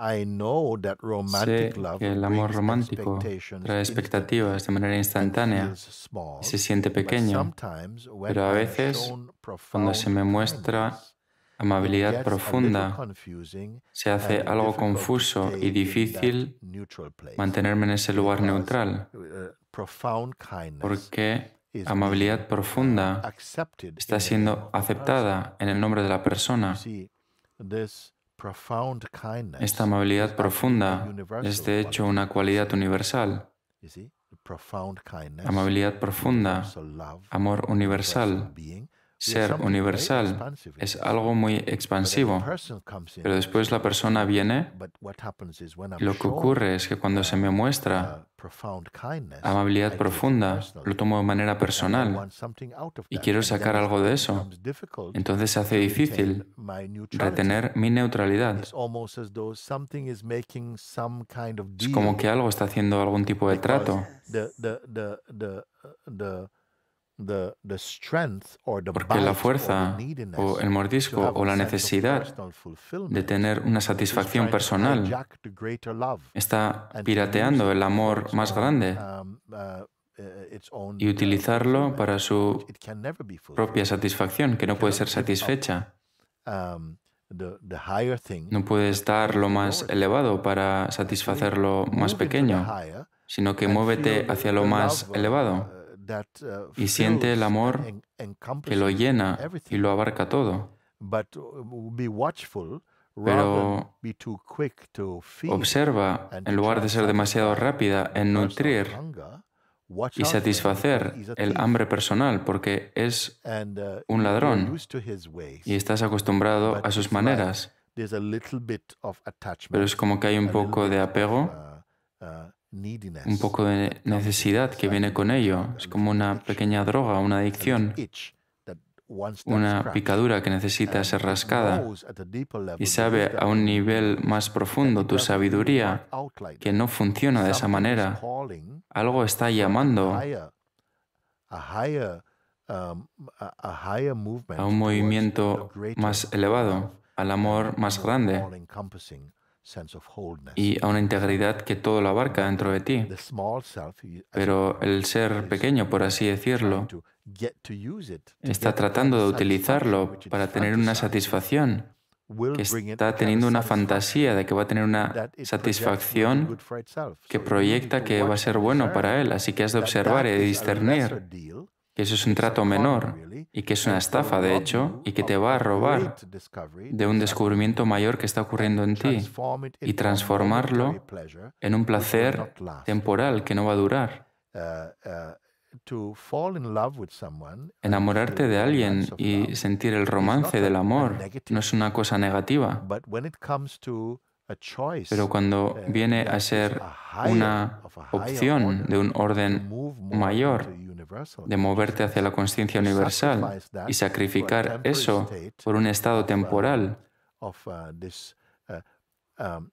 Sé que el amor romántico trae expectativas de manera instantánea se siente pequeño, pero a veces, cuando se me muestra amabilidad profunda, se hace algo confuso y difícil mantenerme en ese lugar neutral, uh, porque amabilidad uh, profunda está siendo aceptada en el nombre de la persona. Esta amabilidad profunda es de hecho una cualidad universal. Amabilidad profunda, amor universal, ser universal es algo muy expansivo, pero después la persona viene. Lo que ocurre es que cuando se me muestra amabilidad profunda, lo tomo de manera personal y quiero sacar algo de eso. Entonces se hace difícil retener mi neutralidad. Es como que algo está haciendo algún tipo de trato. Uh, porque la fuerza o el mordisco o la necesidad de tener una satisfacción personal está pirateando el amor más grande um, uh, uh, y uh, utilizarlo para su propia satisfacción, que no puede ser satisfecha. Um, no puedes dar lo más elevado para satisfacer lo más pequeño, sino que muévete hacia lo más elevado Uh, y siente el amor que lo llena y lo abarca todo. Uh, Pero observa, en lugar de ser demasiado rápida en nutrir y satisfacer el hambre personal, porque es uh, un ladrón y estás acostumbrado a sus maneras. Pero es como que hay un poco de apego un poco de necesidad que viene con ello. Es como una pequeña droga, una adicción, una picadura que necesita ser rascada y sabe a un nivel más profundo tu sabiduría que no funciona de esa manera. Algo está llamando um, a un movimiento más elevado, al amor más grande, y a una integridad que todo lo abarca dentro de ti. Pero el ser pequeño, por así decirlo, está tratando de utilizarlo para tener una satisfacción, que está teniendo una fantasía de que va a tener una satisfacción que proyecta que va a ser bueno para él. Así que has de observar y discernir que eso es un trato menor y que es una estafa, de hecho, y que te va a robar de un descubrimiento mayor que está ocurriendo en ti y transformarlo en un placer temporal que no va a durar. Enamorarte de alguien y sentir el romance del amor no es una cosa negativa, pero cuando eh, viene a ser una opción de un orden mayor, de moverte hacia la conciencia universal y sacrificar eso por un estado uh, temporal, uh, uh, um,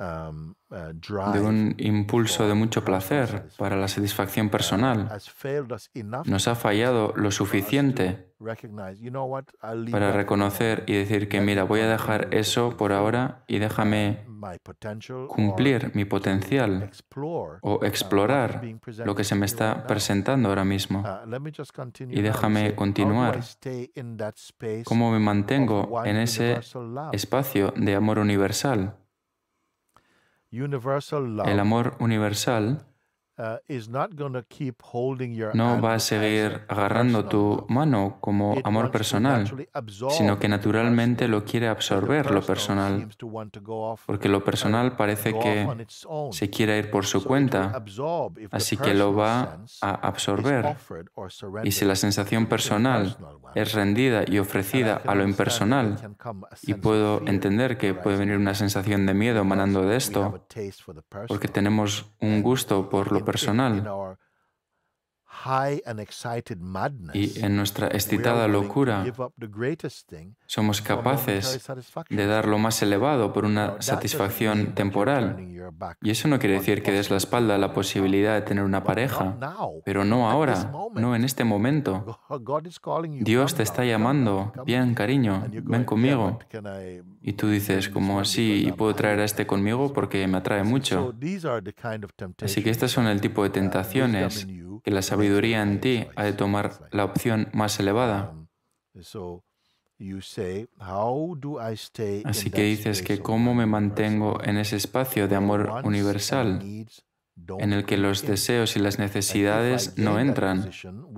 Um, uh, de un impulso de mucho placer para la satisfacción personal. Uh, Nos ha fallado lo suficiente para reconocer y decir que, mira, voy a dejar eso por ahora y déjame cumplir mi potencial o uh, explorar lo que se me está presentando ahora mismo. Y déjame continuar. ¿Cómo me mantengo en ese espacio de amor universal? El amor universal Uh, no va a seguir agarrando tu mano como amor personal, sino que naturalmente lo quiere absorber lo personal, porque lo personal parece que se quiere ir por su cuenta, así que lo va a absorber. Y si la sensación personal es rendida y ofrecida a lo impersonal, y puedo entender que puede venir una sensación de miedo emanando de esto, porque tenemos un gusto por lo personal, personal y en nuestra excitada locura somos capaces de dar lo más elevado por una satisfacción temporal. Y eso no quiere decir que des la espalda a la posibilidad de tener una pareja, pero no ahora, no en este momento. Dios te está llamando, bien cariño, ven conmigo. Y tú dices, como así? y puedo traer a este conmigo porque me atrae mucho. Así que estas son el tipo de tentaciones que la sabiduría en ti ha de tomar la opción más elevada. Así que dices que cómo me mantengo en ese espacio de amor universal en el que los deseos y las necesidades no entran.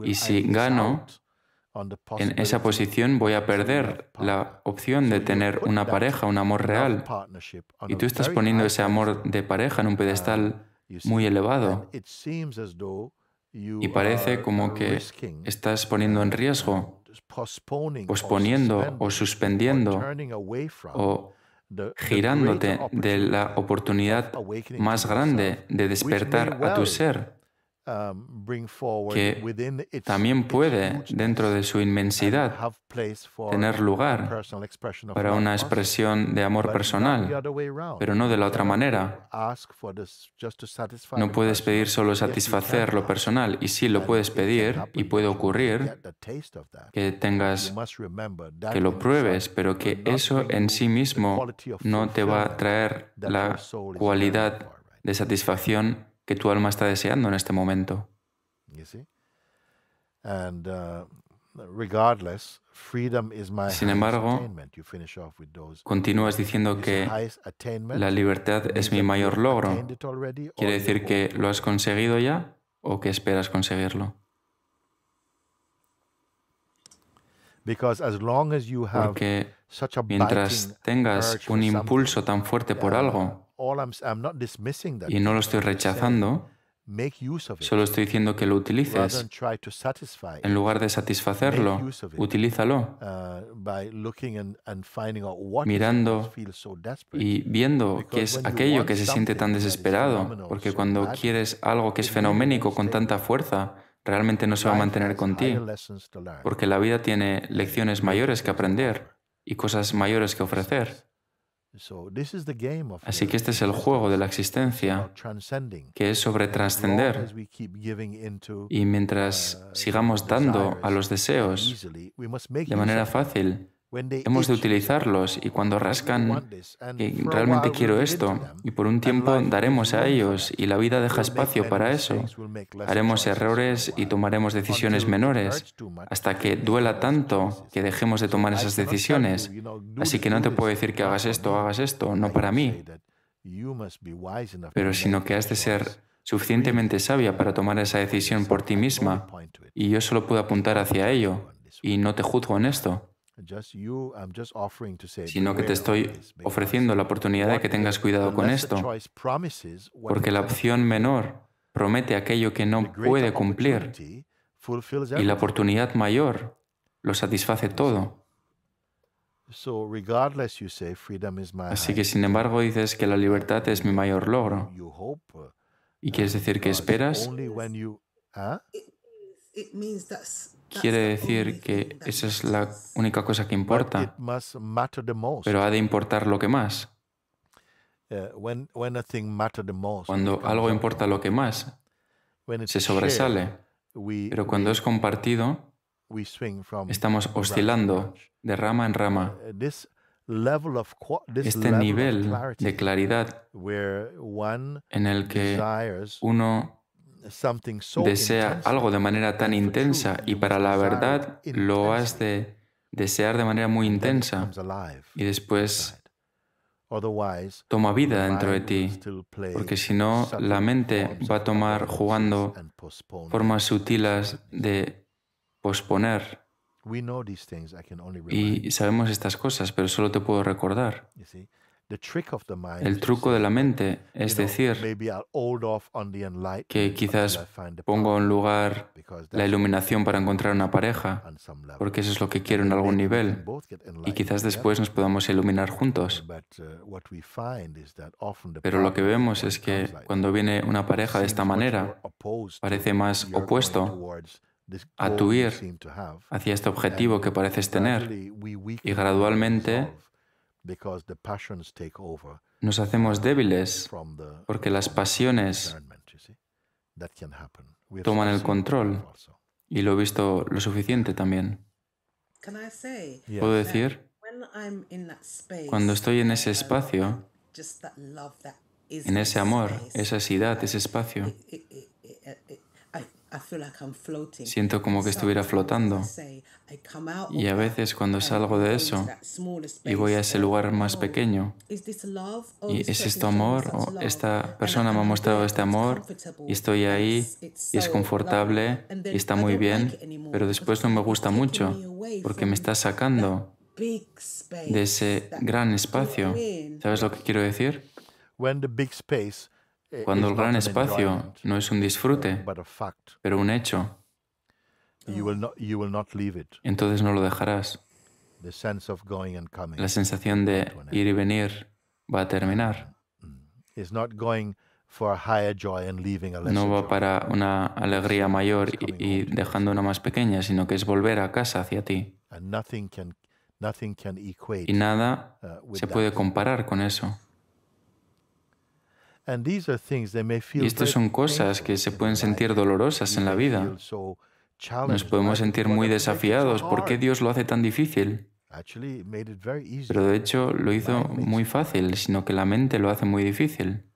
Y si gano, en esa posición voy a perder la opción de tener una pareja, un amor real. Y tú estás poniendo ese amor de pareja en un pedestal muy elevado y parece como que estás poniendo en riesgo, posponiendo o suspendiendo o girándote de la oportunidad más grande de despertar a tu ser. Um, que también puede, dentro de su inmensidad, tener lugar para una expresión de amor personal, pero no de la otra manera. No puedes pedir solo satisfacer lo personal, y sí lo puedes pedir, y puede ocurrir que tengas que lo pruebes, pero que eso en sí mismo no te va a traer la cualidad de satisfacción que tu alma está deseando en este momento. Uh, Sin embargo, continúas diciendo que la libertad es mi mayor logro. ¿Quiere decir que lo has conseguido ya o que esperas conseguirlo? Porque mientras tengas un impulso tan fuerte por uh, algo, y no lo estoy rechazando, solo estoy diciendo que lo utilices. En lugar de satisfacerlo, utilízalo uh, mirando y viendo qué es aquello que se siente tan desesperado, porque cuando quieres algo que es fenoménico con tanta fuerza, realmente no se va a mantener contigo, porque la vida tiene lecciones mayores que aprender y cosas mayores que ofrecer. Así que este es el juego de la existencia, que es sobre trascender. Y mientras uh, sigamos dando a los deseos de manera fácil, Hemos de utilizarlos y cuando rascan realmente quiero esto y por un tiempo daremos a ellos y la vida deja espacio para eso. Haremos errores y tomaremos decisiones menores hasta que duela tanto que dejemos de tomar esas decisiones. Así que no te puedo decir que hagas esto, o hagas esto, no para mí, pero sino que has de ser suficientemente sabia para tomar esa decisión por ti misma y yo solo puedo apuntar hacia ello y no te juzgo en esto sino que te estoy ofreciendo la oportunidad de que tengas cuidado con esto, porque la opción menor promete aquello que no puede cumplir y la oportunidad mayor lo satisface todo. Así que sin embargo dices que la libertad es mi mayor logro. ¿Y quieres decir que esperas? quiere decir que esa es la única cosa que importa, pero ha de importar lo que más. Eh, cuando algo importa lo que más, se sobresale, pero cuando es compartido, estamos oscilando de rama en rama. Eh, este nivel de claridad en el que uno desea algo de manera tan intensa y para la verdad lo has de desear de manera muy intensa y después toma vida dentro de ti, porque si no la mente va a tomar jugando formas sutilas de posponer. Y sabemos estas cosas, pero solo te puedo recordar. El truco de la mente es decir que quizás pongo en lugar la iluminación para encontrar una pareja, porque eso es lo que quiero en algún nivel, y quizás después nos podamos iluminar juntos. Uh, Pero lo que vemos es que cuando viene una pareja de esta manera, parece más opuesto a tu ir hacia este objetivo que pareces tener, y gradualmente nos hacemos débiles porque las pasiones toman el control y lo he visto lo suficiente también. Puedo decir, cuando estoy en ese espacio, en ese amor, esa ansiedad, ese espacio, Siento como que estuviera flotando. Y a veces cuando salgo de eso y voy a ese lugar más oh, pequeño, y ¿es esto amor? ¿O esta persona me ha mostrado este amor? Y estoy ahí, y es confortable, y está muy bien, pero después no me gusta mucho, porque me está sacando de ese gran espacio. ¿Sabes lo que quiero decir? E-, cuando el gran espacio no es un disfrute, pero un hecho, entonces no lo dejarás. La sensación de ir y venir va a terminar. Mm. No va para una alegría mayor y, dejando una más pequeña, sino que es volver a casa hacia ti. Y nada uh, se puede comparar con eso. Y estas son cosas que se pueden sentir dolorosas en la vida. Nos podemos sentir muy desafiados. ¿Por qué Dios lo hace tan difícil? Pero de hecho lo hizo muy fácil, sino que la mente lo hace muy difícil.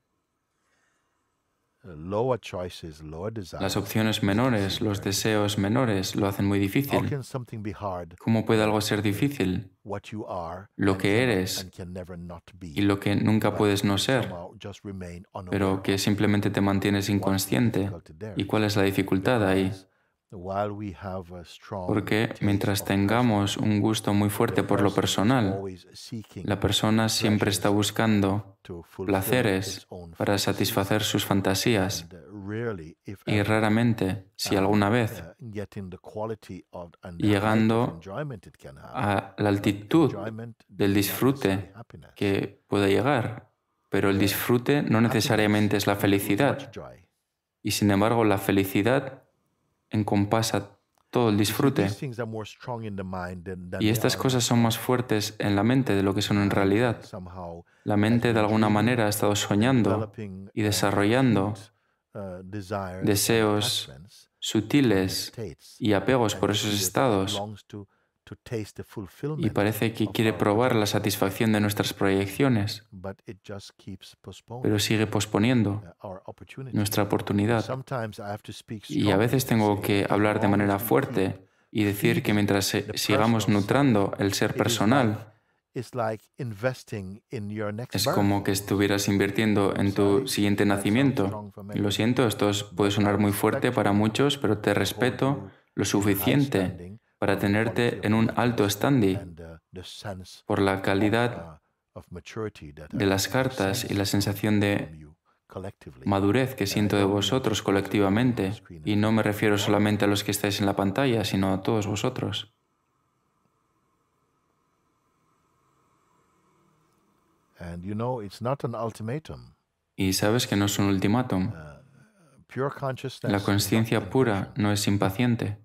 Eh, Las opciones menores, los deseos menores lo hacen muy difícil. ¿Cómo puede algo ser difícil? Lo que eres y lo que nunca puedes no ser, pero que simplemente te mantienes inconsciente. ¿Y cuál es la dificultad ahí? Porque mientras tengamos un gusto muy fuerte por lo personal, la persona siempre está buscando placeres para satisfacer sus fantasías uh, y raramente, si uh, alguna vez, uh, llegando a la altitud del disfrute que puede llegar, pero el disfrute no necesariamente es la felicidad. Y sin embargo, la felicidad encompasa todo el disfrute. Y estas cosas son más fuertes en la mente de lo que son en realidad. La mente de alguna manera ha estado soñando y uh, desarrollando uh, deseos sutiles y apegos por esos estados y parece que quiere probar la satisfacción de nuestras proyecciones, pero sigue posponiendo uh, nuestra oportunidad. Y a veces tengo que hablar de manera fuerte y decir que mientras sigamos nutrando el ser personal, es como que estuvieras invirtiendo en tu siguiente nacimiento. Lo siento, esto puede sonar muy fuerte para muchos, pero te respeto lo suficiente para tenerte en un alto standing uh, por la calidad uh, de las cartas y la sensación de madurez que siento de vosotros colectivamente. Y no me refiero solamente a los que estáis en la pantalla, sino a todos vosotros. Y sabes que no es un ultimátum. Uh, la conciencia pura no es impaciente.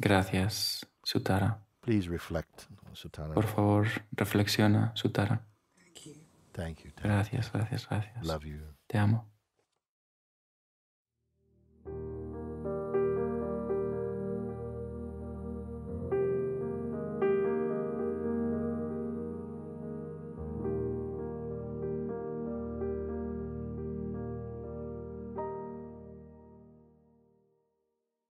Gracias, Sutara. Please reflect, Sutara. Por favor, reflexiona, Sutara. gracias, gracias, gracias. Te amo.